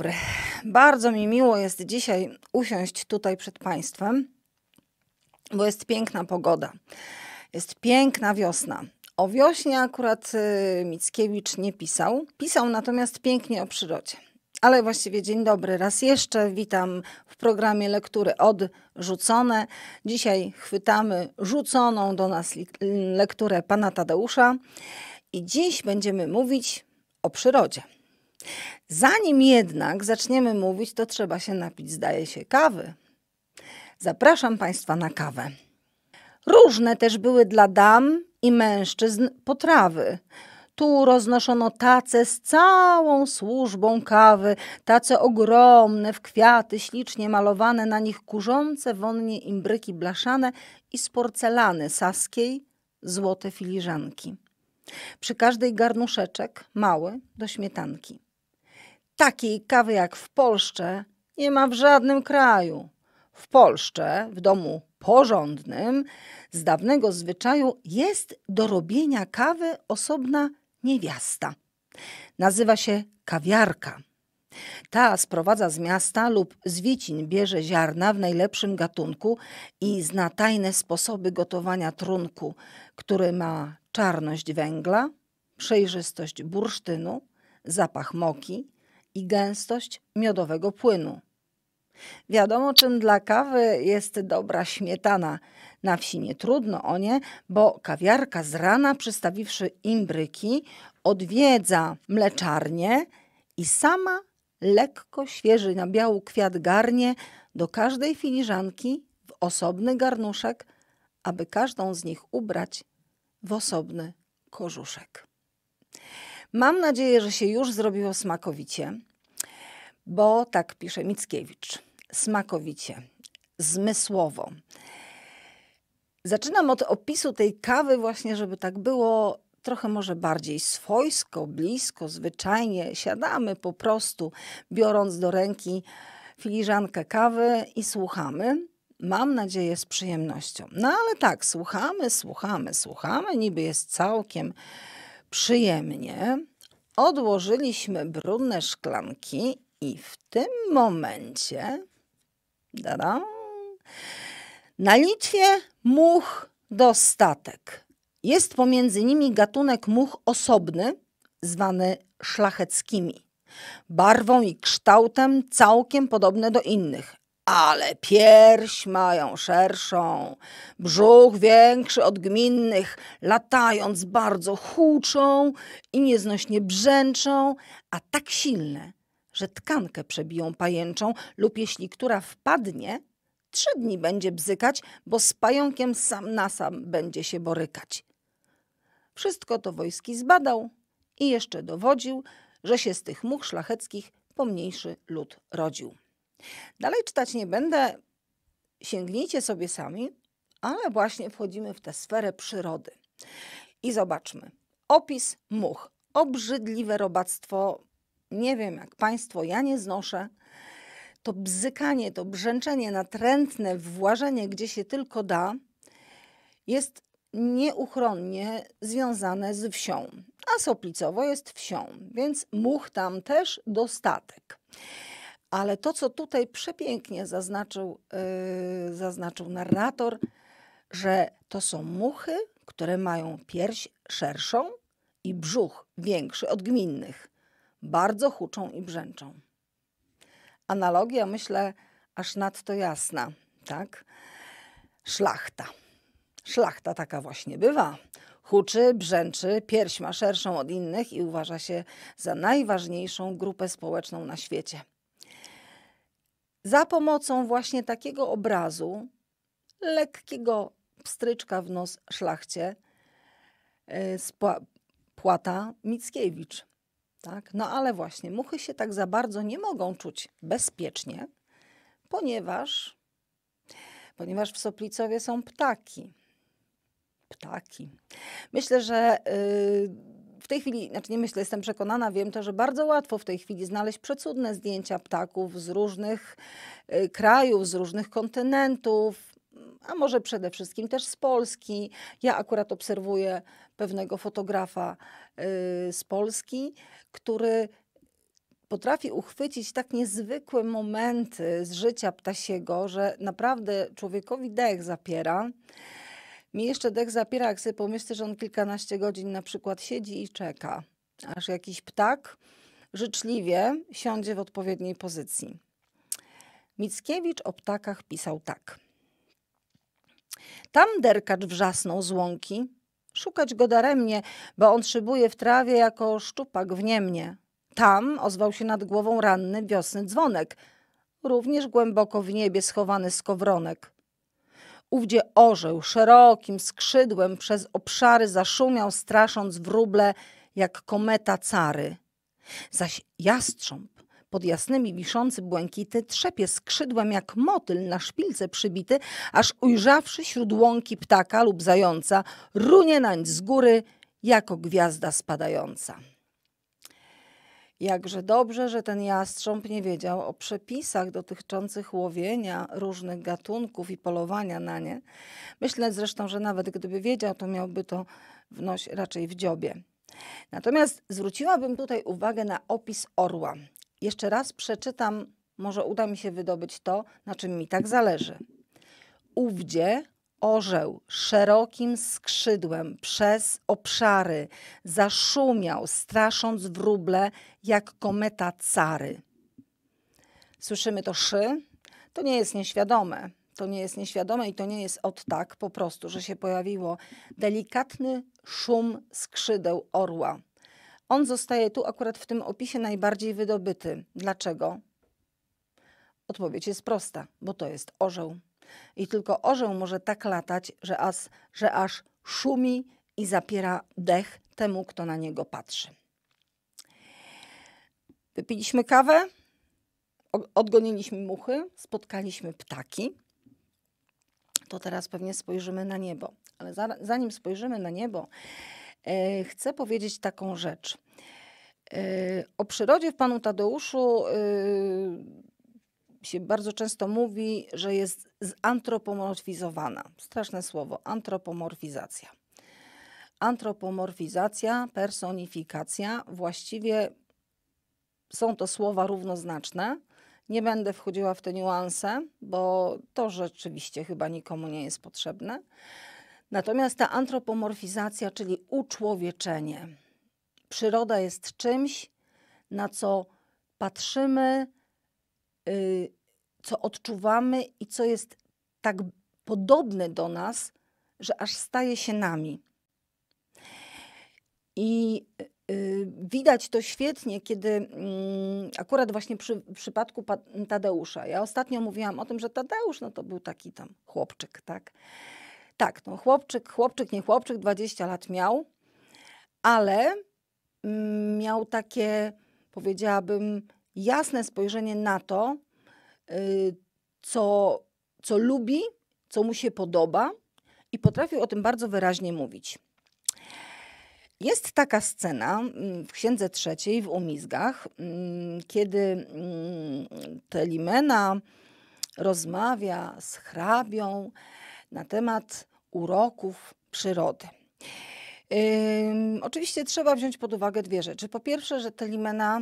dobry. Bardzo mi miło jest dzisiaj usiąść tutaj przed Państwem, bo jest piękna pogoda. Jest piękna wiosna. O wiośnie akurat y, Mickiewicz nie pisał. Pisał natomiast pięknie o przyrodzie. Ale właściwie dzień dobry raz jeszcze. Witam w programie Lektury Odrzucone. Dzisiaj chwytamy rzuconą do nas lekturę pana Tadeusza i dziś będziemy mówić o przyrodzie. Zanim jednak zaczniemy mówić, to trzeba się napić, zdaje się, kawy. Zapraszam Państwa na kawę. Różne też były dla dam i mężczyzn potrawy. Tu roznoszono tace z całą służbą kawy, tace ogromne w kwiaty, ślicznie malowane, na nich kurzące wonnie imbryki blaszane i z porcelany saskiej złote filiżanki. Przy każdej garnuszeczek mały do śmietanki. Takiej kawy jak w Polsce nie ma w żadnym kraju. W Polsce, w domu porządnym, z dawnego zwyczaju jest do robienia kawy osobna niewiasta. Nazywa się kawiarka. Ta sprowadza z miasta lub z wicin bierze ziarna w najlepszym gatunku i zna tajne sposoby gotowania trunku, który ma czarność węgla, przejrzystość bursztynu, zapach moki, i gęstość miodowego płynu. Wiadomo, czym dla kawy jest dobra śmietana. Na wsi nie trudno o nie, bo kawiarka z rana, przystawiwszy imbryki, odwiedza mleczarnię i sama lekko świeży na biały kwiat garnie do każdej filiżanki w osobny garnuszek, aby każdą z nich ubrać w osobny kożuszek. Mam nadzieję, że się już zrobiło smakowicie, bo tak pisze Mickiewicz. Smakowicie, zmysłowo. Zaczynam od opisu tej kawy, właśnie, żeby tak było trochę może bardziej swojsko, blisko, zwyczajnie. Siadamy po prostu, biorąc do ręki filiżankę kawy i słuchamy. Mam nadzieję z przyjemnością. No ale tak, słuchamy, słuchamy, słuchamy, niby jest całkiem przyjemnie, odłożyliśmy brudne szklanki i w tym momencie da na Litwie much dostatek. Jest pomiędzy nimi gatunek much osobny, zwany szlacheckimi. Barwą i kształtem całkiem podobne do innych, ale pierś mają szerszą, brzuch większy od gminnych, latając bardzo huczą i nieznośnie brzęczą, a tak silne, że tkankę przebiją pajęczą lub jeśli która wpadnie, trzy dni będzie bzykać, bo z pająkiem sam na sam będzie się borykać. Wszystko to wojski zbadał i jeszcze dowodził, że się z tych much szlacheckich pomniejszy lud rodził. Dalej czytać nie będę, sięgnijcie sobie sami, ale właśnie wchodzimy w tę sferę przyrody. I zobaczmy. Opis much. Obrzydliwe robactwo. Nie wiem jak Państwo, ja nie znoszę. To bzykanie, to brzęczenie natrętne, włażenie gdzie się tylko da, jest nieuchronnie związane z wsią. A Soplicowo jest wsią, więc much tam też dostatek. Ale to, co tutaj przepięknie zaznaczył, yy, zaznaczył narrator, że to są muchy, które mają pierś szerszą i brzuch większy od gminnych. Bardzo huczą i brzęczą. Analogia, myślę, aż nadto jasna, tak? Szlachta. Szlachta taka właśnie bywa. Huczy, brzęczy, pierś ma szerszą od innych i uważa się za najważniejszą grupę społeczną na świecie za pomocą właśnie takiego obrazu, lekkiego pstryczka w nos szlachcie, y, płata Mickiewicz. Tak? No ale właśnie, muchy się tak za bardzo nie mogą czuć bezpiecznie, ponieważ, ponieważ w Soplicowie są ptaki. Ptaki. Myślę, że y, w tej chwili, znaczy nie myślę, jestem przekonana, wiem to, że bardzo łatwo w tej chwili znaleźć przecudne zdjęcia ptaków z różnych y, krajów, z różnych kontynentów, a może przede wszystkim też z Polski. Ja akurat obserwuję pewnego fotografa y, z Polski, który potrafi uchwycić tak niezwykłe momenty z życia ptasiego, że naprawdę człowiekowi dech zapiera. Mi jeszcze dech zapiera, jak sobie pomyślę, że on kilkanaście godzin na przykład siedzi i czeka, aż jakiś ptak życzliwie siądzie w odpowiedniej pozycji. Mickiewicz o ptakach pisał tak. Tam derkacz wrzasnął z łąki. Szukać go daremnie, bo on szybuje w trawie jako szczupak w niemnie. Tam ozwał się nad głową ranny wiosny dzwonek, również głęboko w niebie schowany skowronek. Ówdzie orzeł szerokim skrzydłem przez obszary zaszumiał, strasząc wróble jak kometa cary. Zaś jastrząb pod jasnymi wiszący błękity trzepie skrzydłem jak motyl na szpilce przybity, aż ujrzawszy śród łąki ptaka lub zająca, runie nań z góry jako gwiazda spadająca. Jakże dobrze, że ten jastrząb nie wiedział o przepisach dotyczących łowienia różnych gatunków i polowania na nie. Myślę zresztą, że nawet gdyby wiedział, to miałby to w noś raczej w dziobie. Natomiast zwróciłabym tutaj uwagę na opis orła. Jeszcze raz przeczytam, może uda mi się wydobyć to, na czym mi tak zależy. Ówdzie orzeł szerokim skrzydłem przez obszary zaszumiał, strasząc wróble jak kometa cary. Słyszymy to szy? To nie jest nieświadome. To nie jest nieświadome i to nie jest od tak po prostu, że się pojawiło. Delikatny szum skrzydeł orła. On zostaje tu akurat w tym opisie najbardziej wydobyty. Dlaczego? Odpowiedź jest prosta, bo to jest orzeł i tylko orzeł może tak latać, że, as, że aż szumi i zapiera dech temu, kto na niego patrzy. Wypiliśmy kawę, odgoniliśmy muchy, spotkaliśmy ptaki. To teraz pewnie spojrzymy na niebo, ale za, zanim spojrzymy na niebo, e, chcę powiedzieć taką rzecz. E, o przyrodzie w panu Tadeuszu e, się bardzo często mówi, że jest zantropomorfizowana. Straszne słowo antropomorfizacja. Antropomorfizacja, personifikacja właściwie są to słowa równoznaczne. Nie będę wchodziła w te niuanse, bo to rzeczywiście chyba nikomu nie jest potrzebne. Natomiast ta antropomorfizacja, czyli uczłowieczenie, przyroda jest czymś, na co patrzymy, Y, co odczuwamy i co jest tak podobne do nas, że aż staje się nami. I y, widać to świetnie, kiedy mm, akurat właśnie przy przypadku Tadeusza. Ja ostatnio mówiłam o tym, że Tadeusz no to był taki tam chłopczyk, tak? Tak, no chłopczyk, chłopczyk, nie chłopczyk, 20 lat miał, ale mm, miał takie, powiedziałabym, jasne spojrzenie na to, y, co, co lubi, co mu się podoba i potrafił o tym bardzo wyraźnie mówić. Jest taka scena mm, w Księdze Trzeciej w Umizgach, mm, kiedy mm, Telimena rozmawia z hrabią na temat uroków przyrody. oczywiście trzeba wziąć pod uwagę dwie rzeczy. Po pierwsze, że Telimena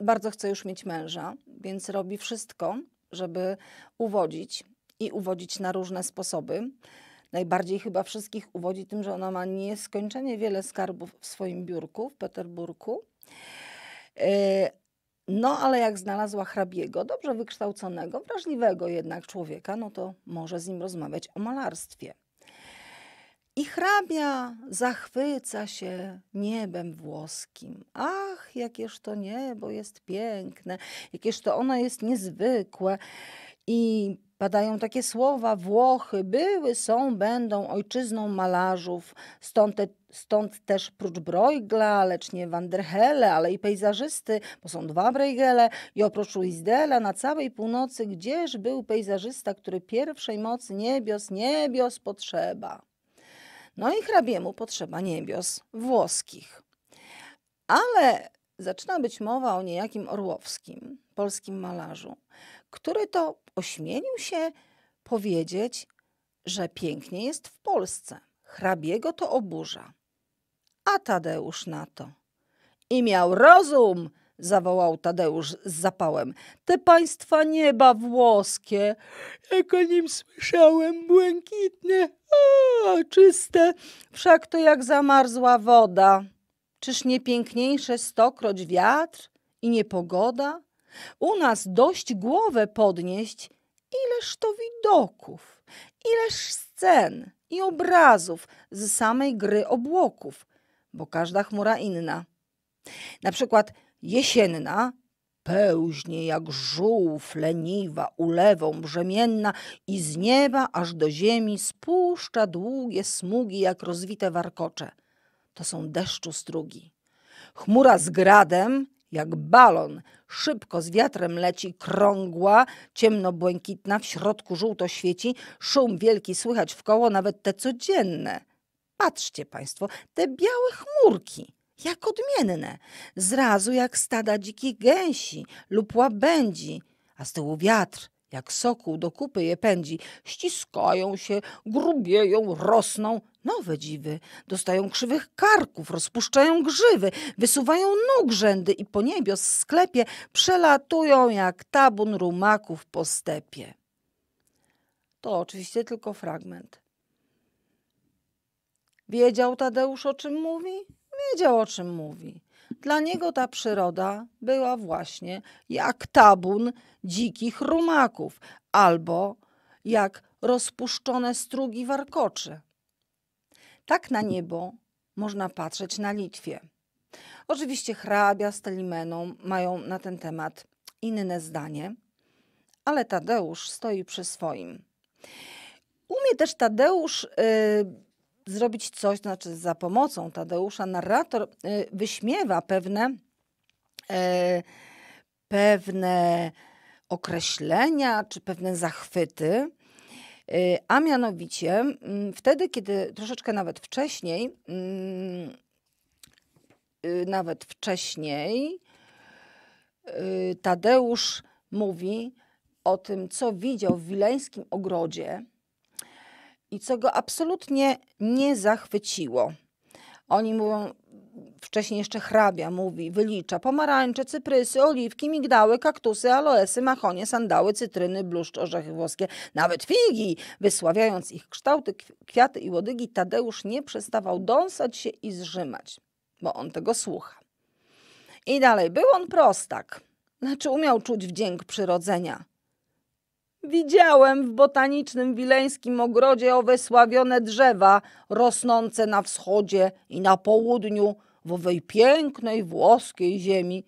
bardzo chce już mieć męża, więc robi wszystko, żeby uwodzić i uwodzić na różne sposoby. Najbardziej chyba wszystkich uwodzi tym, że ona ma nieskończenie wiele skarbów w swoim biurku w Peterburgu. Yy, no, ale jak znalazła hrabiego, dobrze wykształconego, wrażliwego jednak człowieka, no to może z nim rozmawiać o malarstwie. I hrabia zachwyca się niebem włoskim. Ach, jakież to niebo jest piękne, jakież to ono jest niezwykłe. I Padają takie słowa: Włochy były, są, będą ojczyzną malarzów. Stąd, te, stąd też prócz Bruegla, lecz nie Wanderhelle, ale i pejzażysty, bo są dwa Bruegele, i oprócz Uizdela na całej północy, gdzież był pejzażysta, który pierwszej mocy niebios, niebios potrzeba. No i hrabiemu potrzeba niebios włoskich. Ale zaczyna być mowa o niejakim Orłowskim, polskim malarzu, który to ośmielił się powiedzieć, że pięknie jest w Polsce. Hrabiego to oburza. A Tadeusz na to. I miał rozum, zawołał Tadeusz z zapałem. Te państwa nieba włoskie, jak o nim słyszałem, błękitne, czyste, wszak to jak zamarzła woda. Czyż nie piękniejsze stokroć wiatr i niepogoda? U nas dość głowę podnieść, ileż to widoków, ileż scen i obrazów z samej gry obłoków, bo każda chmura inna. Na przykład jesienna pełżnie jak żółw, leniwa, ulewą brzemienna i z nieba aż do ziemi spuszcza długie smugi jak rozwite warkocze. To są deszczu strugi. Chmura z gradem, jak balon, szybko z wiatrem leci, krągła, ciemno-błękitna, w środku żółto świeci, szum wielki słychać w koło, nawet te codzienne. Patrzcie Państwo, te białe chmurki jak odmienne, zrazu jak stada dzikich gęsi lub łabędzi, a z tyłu wiatr jak sokół do kupy je pędzi, ściskają się, grubieją, rosną. Nowe dziwy dostają krzywych karków, rozpuszczają grzywy, wysuwają nóg rzędy i po niebios sklepie przelatują jak tabun rumaków po stepie. To oczywiście tylko fragment. Wiedział Tadeusz, o czym mówi? wiedział, o czym mówi. Dla niego ta przyroda była właśnie jak tabun dzikich rumaków albo jak rozpuszczone strugi warkoczy. Tak na niebo można patrzeć na Litwie. Oczywiście hrabia z Telimeną mają na ten temat inne zdanie, ale Tadeusz stoi przy swoim. Umie też Tadeusz. Yy, zrobić coś, to znaczy za pomocą Tadeusza narrator y, wyśmiewa pewne, e, pewne określenia czy pewne zachwyty. Y, a mianowicie mm, wtedy, kiedy troszeczkę nawet wcześniej, mm, y, nawet wcześniej, Tadeusz mówi o tym, co widział w wileńskim ogrodzie, i co go absolutnie nie zachwyciło. Oni mówią, wcześniej jeszcze hrabia mówi, wylicza pomarańcze, cyprysy, oliwki, migdały, kaktusy, aloesy, mahonie, sandały, cytryny, bluszcz, orzechy włoskie, nawet figi. Wysławiając ich kształty, kwiaty i łodygi, Tadeusz nie przestawał dąsać się i zrzymać, bo on tego słucha. I dalej, był on prostak, znaczy umiał czuć wdzięk przyrodzenia. Widziałem w botanicznym wileńskim ogrodzie owesławione drzewa rosnące na wschodzie i na południu w owej pięknej włoskiej ziemi,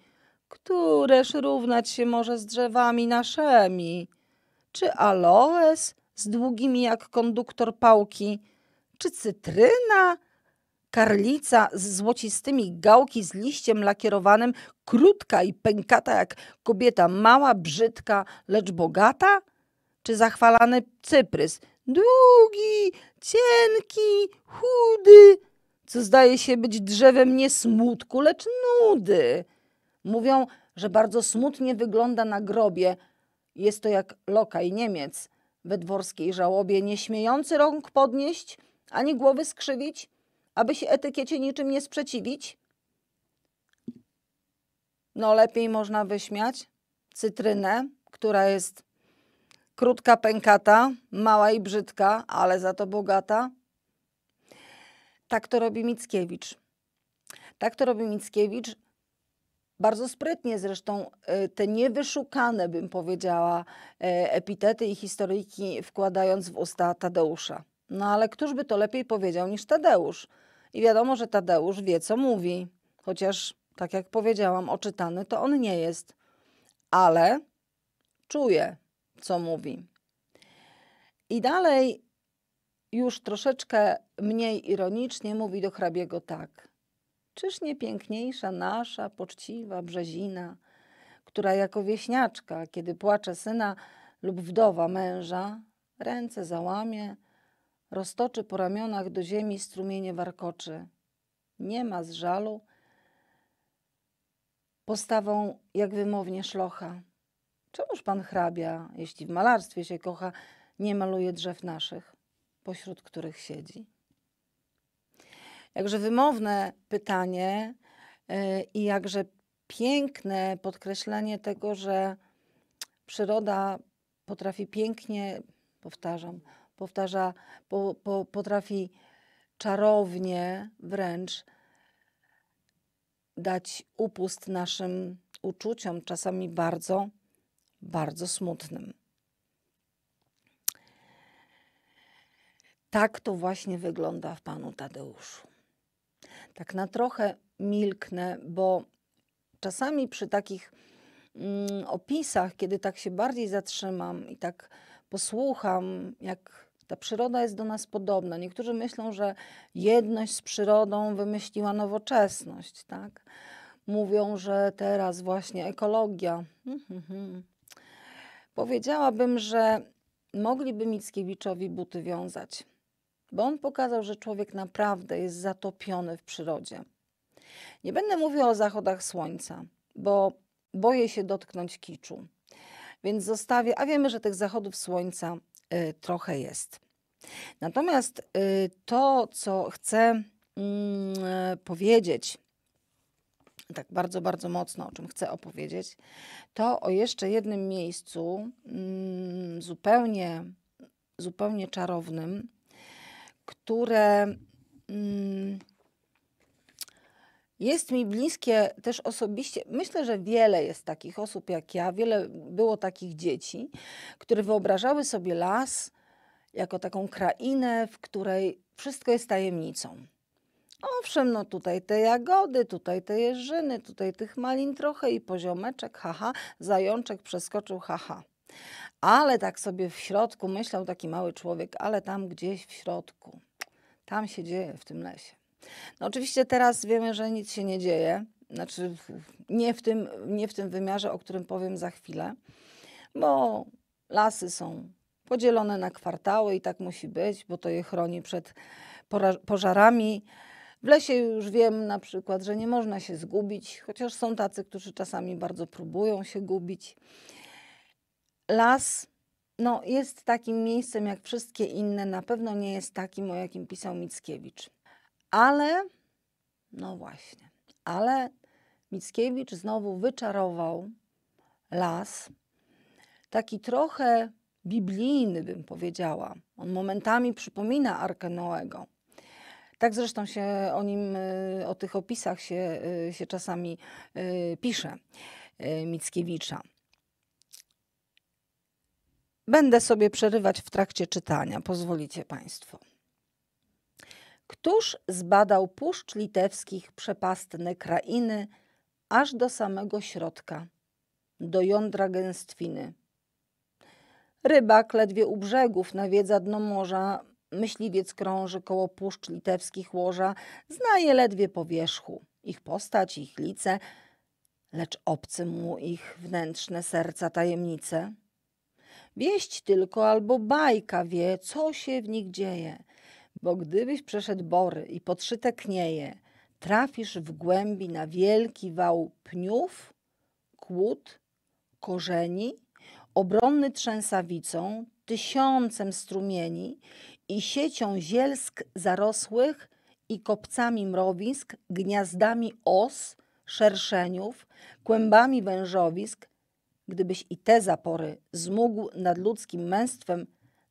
któreż równać się może z drzewami naszemi. Czy aloes z długimi jak konduktor pałki, czy cytryna, karlica z złocistymi gałki z liściem lakierowanym, krótka i pękata jak kobieta mała, brzydka, lecz bogata – czy zachwalany cyprys. Długi, cienki, chudy, co zdaje się być drzewem nie smutku, lecz nudy. Mówią, że bardzo smutnie wygląda na grobie. Jest to jak lokaj Niemiec we dworskiej żałobie, nie śmiejący rąk podnieść, ani głowy skrzywić, aby się etykiecie niczym nie sprzeciwić. No lepiej można wyśmiać cytrynę, która jest krótka pękata, mała i brzydka, ale za to bogata. Tak to robi Mickiewicz. Tak to robi Mickiewicz. Bardzo sprytnie zresztą e, te niewyszukane, bym powiedziała, e, epitety i historyjki wkładając w usta Tadeusza. No ale któż by to lepiej powiedział niż Tadeusz? I wiadomo, że Tadeusz wie, co mówi, chociaż, tak jak powiedziałam, oczytany to on nie jest. Ale czuje, co mówi. I dalej, już troszeczkę mniej ironicznie, mówi do hrabiego tak. Czyż nie piękniejsza nasza poczciwa Brzezina, która jako wieśniaczka, kiedy płacze syna lub wdowa męża, ręce załamie, roztoczy po ramionach do ziemi strumienie warkoczy. Nie ma z żalu, postawą jak wymownie szlocha. Czemuż pan hrabia, jeśli w malarstwie się kocha, nie maluje drzew naszych, pośród których siedzi? Jakże wymowne pytanie e, i jakże piękne podkreślenie tego, że przyroda potrafi pięknie, powtarzam, powtarza, po, po, potrafi czarownie wręcz dać upust naszym uczuciom, czasami bardzo bardzo smutnym. Tak to właśnie wygląda w panu Tadeuszu. Tak na trochę milknę, bo czasami przy takich mm, opisach, kiedy tak się bardziej zatrzymam i tak posłucham, jak ta przyroda jest do nas podobna. Niektórzy myślą, że jedność z przyrodą wymyśliła nowoczesność, tak? Mówią, że teraz właśnie ekologia. Mm -hmm. Powiedziałabym, że mogliby Mickiewiczowi buty wiązać, bo on pokazał, że człowiek naprawdę jest zatopiony w przyrodzie. Nie będę mówiła o zachodach słońca, bo boję się dotknąć kiczu, więc zostawię, a wiemy, że tych zachodów słońca y, trochę jest. Natomiast y, to, co chcę mm, y, powiedzieć, tak bardzo, bardzo mocno, o czym chcę opowiedzieć, to o jeszcze jednym miejscu mm, zupełnie, zupełnie czarownym, które mm, jest mi bliskie też osobiście. Myślę, że wiele jest takich osób jak ja, wiele było takich dzieci, które wyobrażały sobie las jako taką krainę, w której wszystko jest tajemnicą Owszem, no tutaj te jagody, tutaj te jeżyny, tutaj tych malin trochę i poziomeczek, haha, zajączek przeskoczył, haha. Ale tak sobie w środku myślał taki mały człowiek, ale tam gdzieś w środku, tam się dzieje w tym lesie. No oczywiście teraz wiemy, że nic się nie dzieje, znaczy nie w tym, nie w tym wymiarze, o którym powiem za chwilę, bo lasy są podzielone na kwartały i tak musi być, bo to je chroni przed pożarami w lesie już wiem na przykład, że nie można się zgubić, chociaż są tacy, którzy czasami bardzo próbują się gubić. Las no, jest takim miejscem jak wszystkie inne, na pewno nie jest takim, o jakim pisał Mickiewicz. Ale, no właśnie, ale Mickiewicz znowu wyczarował las, taki trochę biblijny, bym powiedziała. On momentami przypomina Arkę Noego. Tak zresztą się o nim, y, o tych opisach się, y, się czasami y, pisze Mickiewicza. Będę sobie przerywać w trakcie czytania, pozwolicie Państwo. Któż zbadał puszcz litewskich przepastne krainy aż do samego środka, do jądra gęstwiny? Rybak ledwie u brzegów nawiedza dno morza, Myśliwiec krąży koło puszcz litewskich łoża, znaje ledwie po wierzchu, ich postać, ich lice, lecz obcy mu ich wnętrzne serca tajemnice. Wieść tylko albo bajka wie, co się w nich dzieje, bo gdybyś przeszedł bory i podszyte knieje, trafisz w głębi na wielki wał pniów, kłód, korzeni, obronny trzęsawicą, tysiącem strumieni i siecią zielsk zarosłych i kopcami mrowisk, gniazdami os, szerszeniów, kłębami wężowisk, gdybyś i te zapory zmógł nad ludzkim męstwem,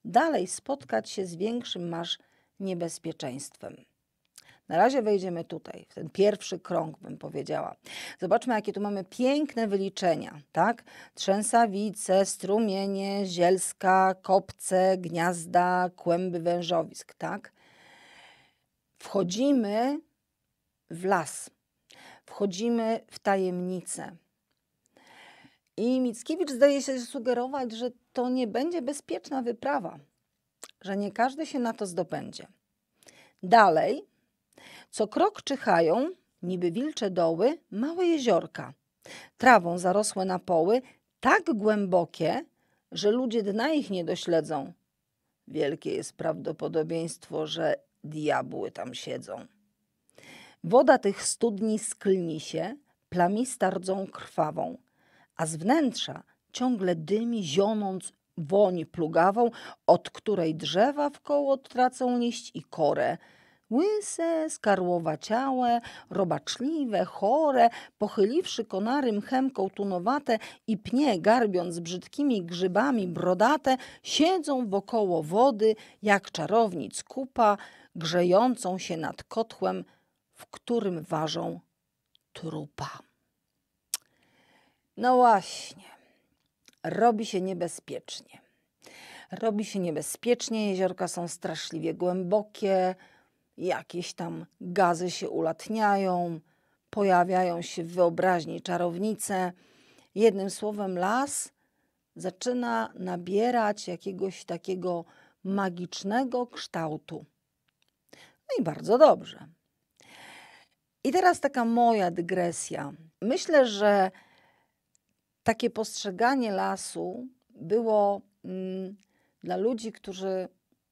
dalej spotkać się z większym masz niebezpieczeństwem. Na razie wejdziemy tutaj, w ten pierwszy krąg, bym powiedziała. Zobaczmy, jakie tu mamy piękne wyliczenia, tak? Trzęsawice, strumienie, zielska, kopce, gniazda, kłęby wężowisk, tak? Wchodzimy w las, wchodzimy w tajemnicę. I Mickiewicz zdaje się sugerować, że to nie będzie bezpieczna wyprawa, że nie każdy się na to zdobędzie. Dalej co krok czyhają, niby wilcze doły, małe jeziorka. Trawą zarosłe na poły, tak głębokie, że ludzie dna ich nie dośledzą. Wielkie jest prawdopodobieństwo, że diabły tam siedzą. Woda tych studni sklni się, plamista rdzą krwawą, a z wnętrza ciągle dymi, zionąc woń plugawą, od której drzewa w koło tracą liść i korę, Łyse, ciałe, robaczliwe, chore, pochyliwszy konary mchem kołtunowate i pnie, garbiąc brzydkimi grzybami brodate, siedzą wokoło wody, jak czarownic kupa, grzejącą się nad kotłem, w którym ważą trupa. No właśnie, robi się niebezpiecznie. Robi się niebezpiecznie, jeziorka są straszliwie głębokie, Jakieś tam gazy się ulatniają, pojawiają się w wyobraźni czarownice. Jednym słowem, las zaczyna nabierać jakiegoś takiego magicznego kształtu. No i bardzo dobrze. I teraz taka moja dygresja. Myślę, że takie postrzeganie lasu było mm, dla ludzi, którzy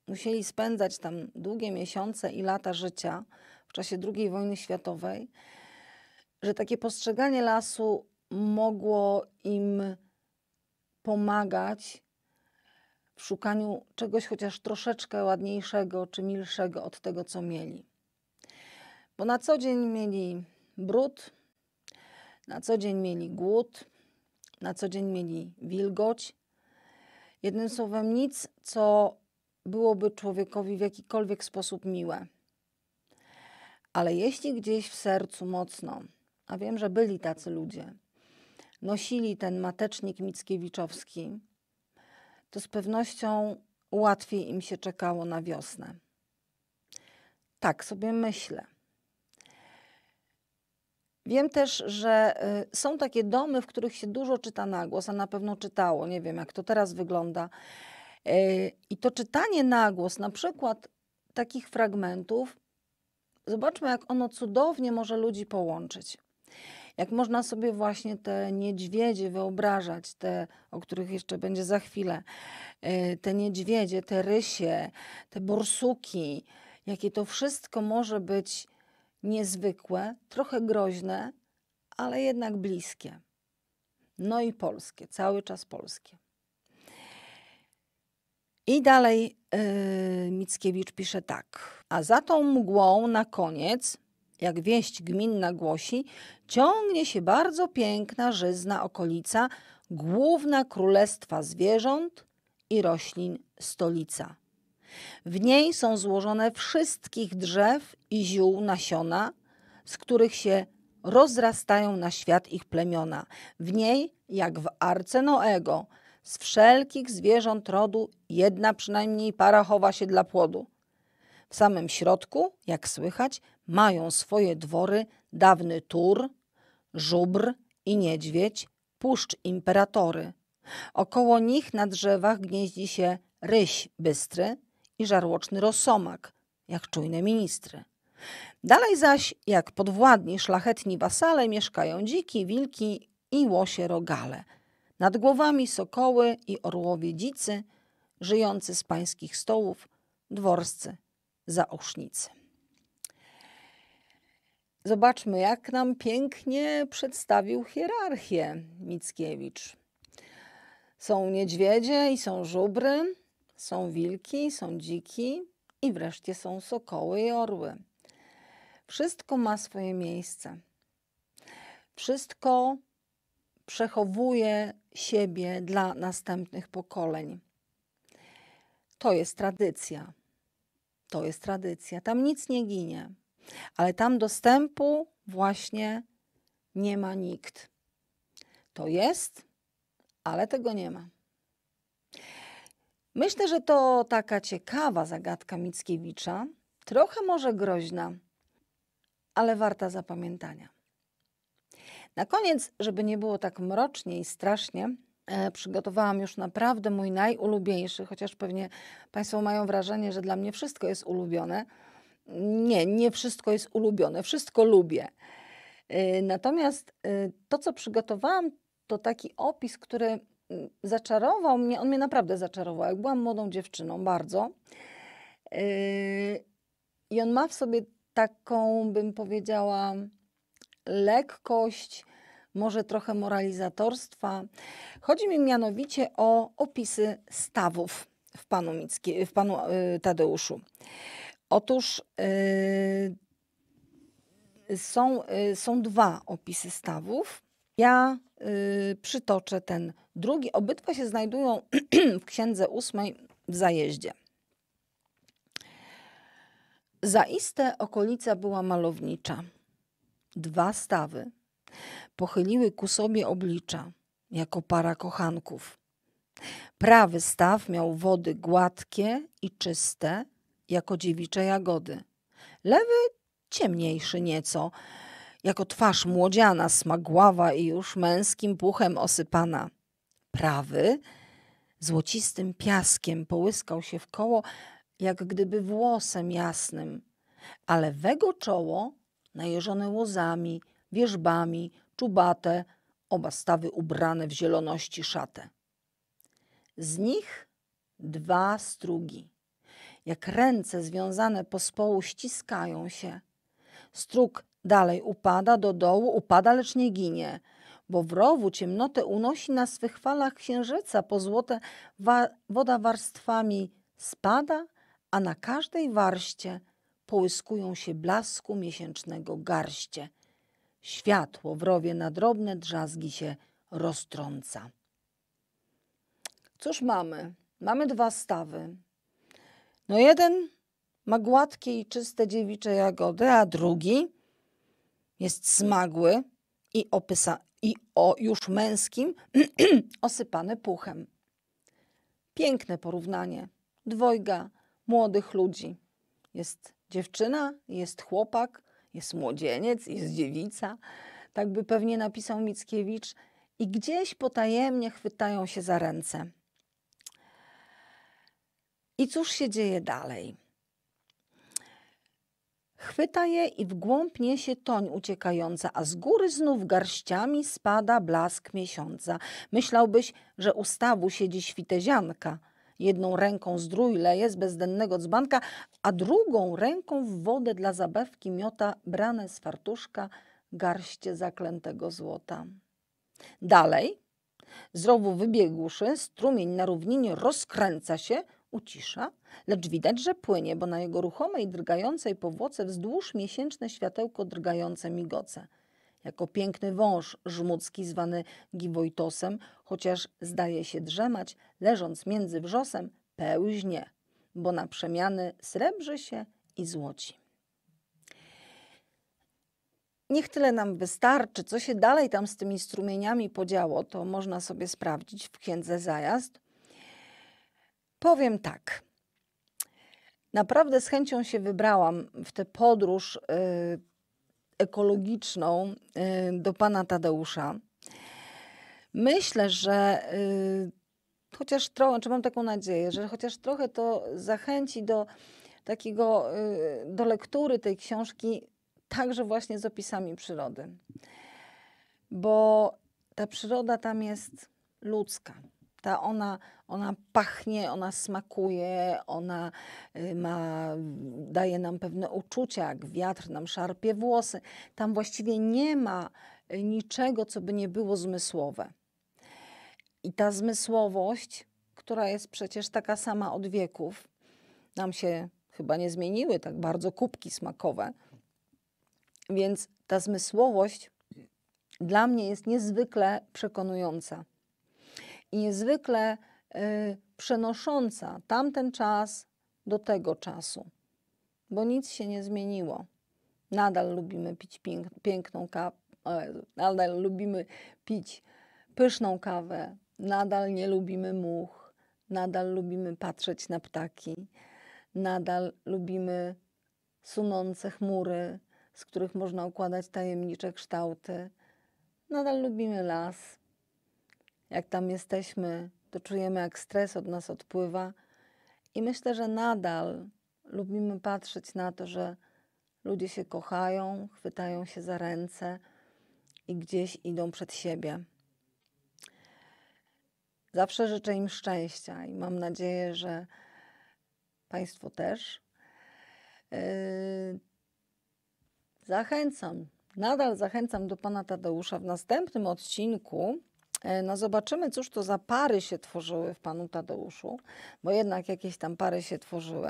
musieli spędzać tam długie miesiące i lata życia w czasie II wojny światowej, że takie postrzeganie lasu mogło im pomagać w szukaniu czegoś chociaż troszeczkę ładniejszego czy milszego od tego, co mieli. Bo na co dzień mieli brud, na co dzień mieli głód, na co dzień mieli wilgoć. Jednym słowem, nic, co byłoby człowiekowi w jakikolwiek sposób miłe. Ale jeśli gdzieś w sercu mocno, a wiem, że byli tacy ludzie, nosili ten matecznik mickiewiczowski, to z pewnością łatwiej im się czekało na wiosnę. Tak sobie myślę. Wiem też, że y, są takie domy, w których się dużo czyta na głos, a na pewno czytało. Nie wiem, jak to teraz wygląda. E, I to czytanie na głos, na przykład takich fragmentów, zobaczmy, jak ono cudownie może ludzi połączyć. Jak można sobie właśnie te niedźwiedzie wyobrażać, te, o których jeszcze będzie za chwilę, e, te niedźwiedzie, te rysie, te borsuki, jakie to wszystko może być niezwykłe, trochę groźne, ale jednak bliskie. No i polskie, cały czas polskie. I dalej yy, Mickiewicz pisze tak. A za tą mgłą na koniec, jak wieść gminna głosi, ciągnie się bardzo piękna, żyzna okolica, główna królestwa zwierząt i roślin stolica. W niej są złożone wszystkich drzew i ziół nasiona, z których się rozrastają na świat ich plemiona. W niej, jak w arce Noego, z wszelkich zwierząt rodu jedna przynajmniej para chowa się dla płodu. W samym środku, jak słychać, mają swoje dwory dawny tur, żubr i niedźwiedź, puszcz imperatory. Około nich na drzewach gnieździ się ryś bystry i żarłoczny rosomak, jak czujne ministry. Dalej zaś, jak podwładni szlachetni wasale, mieszkają dziki, wilki i łosie rogale – nad głowami sokoły i orłowie dzicy, żyjący z pańskich stołów, dworscy zaosznicy. Zobaczmy, jak nam pięknie przedstawił hierarchię Mickiewicz. Są niedźwiedzie i są żubry, są wilki, są dziki i wreszcie są sokoły i orły. Wszystko ma swoje miejsce. Wszystko przechowuje siebie dla następnych pokoleń. To jest tradycja. To jest tradycja. Tam nic nie ginie, ale tam dostępu właśnie nie ma nikt. To jest, ale tego nie ma. Myślę, że to taka ciekawa zagadka Mickiewicza, trochę może groźna, ale warta zapamiętania. Na koniec, żeby nie było tak mrocznie i strasznie, e, przygotowałam już naprawdę mój najulubieńszy, chociaż pewnie Państwo mają wrażenie, że dla mnie wszystko jest ulubione. Nie, nie wszystko jest ulubione, wszystko lubię. E, natomiast e, to, co przygotowałam, to taki opis, który zaczarował mnie, on mnie naprawdę zaczarował, jak byłam młodą dziewczyną, bardzo. I on ma w sobie taką, bym powiedziała, lekkość, może trochę moralizatorstwa. Chodzi mi mianowicie o opisy stawów w panu, Micki, w panu y, Tadeuszu. Otóż y, są, y, są dwa opisy stawów. Ja przytoczę ten drugi. Obydwa się znajdują w księdze ósmej w zajeździe. Zaiste okolica była malownicza. Dwa stawy pochyliły ku sobie oblicza, jako para kochanków. Prawy staw miał wody gładkie i czyste, jako dziewicze jagody. Lewy ciemniejszy nieco, jako twarz młodziana, smagława i już męskim puchem osypana. Prawy złocistym piaskiem połyskał się w koło, jak gdyby włosem jasnym, a lewego czoło najeżone łozami, wierzbami, czubate, oba stawy ubrane w zieloności szatę. Z nich dwa strugi. Jak ręce związane po społu ściskają się. Strug dalej upada do dołu, upada, lecz nie ginie, bo w rowu ciemnotę unosi na swych falach księżyca, po złote wa woda warstwami spada, a na każdej warście połyskują się blasku miesięcznego garście. Światło w rowie na drobne drzazgi się roztrąca. Cóż mamy? Mamy dwa stawy. No jeden ma gładkie i czyste dziewicze jagody, a drugi jest smagły i, opysa, i o już męskim osypany puchem. Piękne porównanie dwojga młodych ludzi. Jest dziewczyna, jest chłopak, jest młodzieniec, jest dziewica. Tak by pewnie napisał Mickiewicz. I gdzieś potajemnie chwytają się za ręce. I cóż się dzieje dalej? Chwyta je i w głąb niesie toń uciekająca, a z góry znów garściami spada blask miesiąca. Myślałbyś, że u stawu siedzi świtezianka – Jedną ręką zdrój leje z bezdennego dzbanka, a drugą ręką w wodę dla zabawki miota brane z fartuszka garście zaklętego złota. Dalej zrowu wybiegłszy, strumień na równinie rozkręca się, ucisza, lecz widać, że płynie, bo na jego ruchomej, drgającej powłoce wzdłuż miesięczne światełko drgające migoce. Jako piękny wąż żmudzki zwany Giwojtosem chociaż zdaje się drzemać, leżąc między wrzosem, pełźnie, bo na przemiany srebrzy się i złoci. Niech tyle nam wystarczy. Co się dalej tam z tymi strumieniami podziało, to można sobie sprawdzić w księdze Zajazd. Powiem tak. Naprawdę z chęcią się wybrałam w tę podróż y, ekologiczną y, do pana Tadeusza. Myślę, że y, chociaż trochę, czy znaczy mam taką nadzieję, że chociaż trochę to zachęci do takiego, y, do lektury tej książki także właśnie z opisami przyrody. Bo ta przyroda tam jest ludzka. Ta ona, ona pachnie, ona smakuje, ona y, ma, daje nam pewne uczucia, jak wiatr nam szarpie włosy. Tam właściwie nie ma y, niczego, co by nie było zmysłowe. I ta zmysłowość, która jest przecież taka sama od wieków, nam się chyba nie zmieniły tak bardzo kubki smakowe. Więc ta zmysłowość dla mnie jest niezwykle przekonująca i niezwykle y, przenosząca tamten czas do tego czasu, bo nic się nie zmieniło. Nadal lubimy pić piękną kawę, e, nadal lubimy pić pyszną kawę, nadal nie lubimy much, nadal lubimy patrzeć na ptaki, nadal lubimy sunące chmury, z których można układać tajemnicze kształty. Nadal lubimy las. Jak tam jesteśmy, to czujemy, jak stres od nas odpływa. I myślę, że nadal lubimy patrzeć na to, że ludzie się kochają, chwytają się za ręce i gdzieś idą przed siebie. Zawsze życzę im szczęścia i mam nadzieję, że państwo też. Yy, zachęcam, nadal zachęcam do Pana Tadeusza. W następnym odcinku yy, no zobaczymy, cóż to za pary się tworzyły w Panu Tadeuszu, bo jednak jakieś tam pary się tworzyły.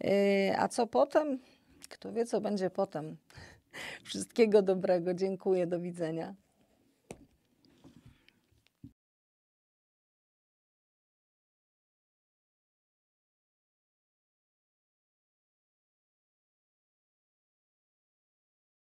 Yy, a co potem? Kto wie, co będzie potem. Wszystkiego dobrego. Dziękuję. Do widzenia.